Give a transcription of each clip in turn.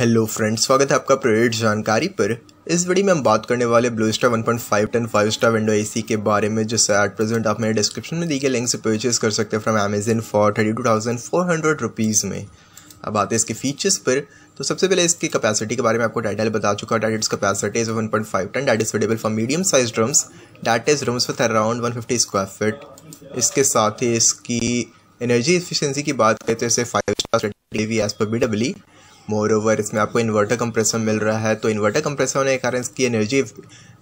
hello friends स्वागत है आपका प्रेरित जानकारी पर इस वीडियो में हम बात करने वाले Blue Star one ton five star window AC के बारे में जो एट प्रेजेंट आप मेरे डिस्क्रिप्शन में दी गए लिंक से परचेज कर सकते हैं from Amazon for thirty two thousand four hundred rupees में अब आते हैं इसके फीचर्स पर तो सबसे पहले इसकी कपैसिटी के बारे में आपको टाइटल बता चुका है it's capacity is one point five ton that is available for medium size rooms that is rooms with around one fifty square feet इसके साथ ही इसकी एनर्जी एफिशेंसी की बात करते हैं five star we as per BEE moreover ओवर इसमें आपको इन्वर्टर कंप्रेसर मिल रहा है तो इन्वर्टर कंप्रेसर होने के कारण इसकी एनर्जी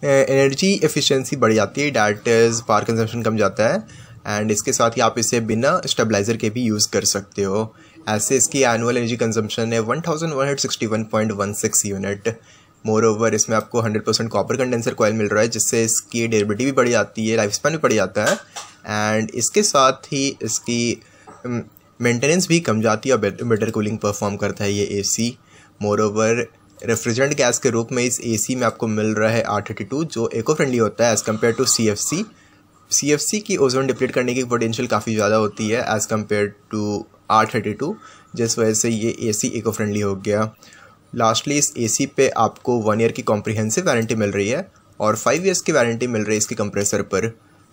एनर्जी एफिशिएंसी बढ़ जाती है डाट इज़ पावर कंजम्पशन कम जाता है एंड इसके साथ ही आप इसे बिना स्टेबलाइज़र के भी यूज़ कर सकते हो ऐसे इसकी एनुअल एनर्जी कंजम्पशन है one thousand one hundred sixty one point one six unit moreover ओवर इसमें आपको hundred percent copper condenser coil मिल रहा है जिससे इसकी डेबिलिटी भी बढ़ जाती है लाइफ स्पैन भी बढ़ जाता है एंड इसके साथ ही इसकी mm, मेंटेनेंस भी कम जाती है और बेटर कूलिंग परफॉर्म करता है ये AC moreover refrigerant gas के रूप में इस एसी में आपको मिल रहा है आर थर्टी टू जो एको फ्रेंडली होता है as compare to C F C C F C की ओजोन डिप्लीट करने की पोटेंशियल काफ़ी ज़्यादा होती है as compare to R thirty two जिस वजह से ये ए सी इको फ्रेंडली हो गया लास्टली इस ए सी पे आपको वन ईयर की कॉम्प्रीहेंसिव वारंटी मिल रही है और फाइव ईयर्स की वारंटी मिल रही है इसके कंप्रेसर पर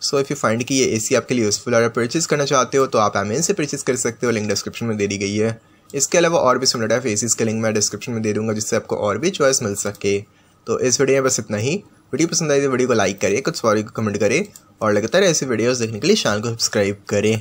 सो इफ़ यू फाइंड कि ये ए आपके लिए यूज़फुल और परचेज़ करना चाहते हो तो आप अमेजन से परचेज़ कर सकते हो लिंक डिस्क्रिप्शन में दे दी गई है इसके अलावा और भी सुनडा फेसिस का लिंक मैं डिस्क्रिप्शन में दे दूंगा जिससे आपको और भी चॉइस मिल सके तो इस वीडियो में बस इतना ही वीडियो पसंद आई तो वीडियो को लाइक करें कुछ सॉरी को कमेंट करें और लगातार ऐसी वीडियोज़ देखने के लिए चैनल को सब्सक्राइब करें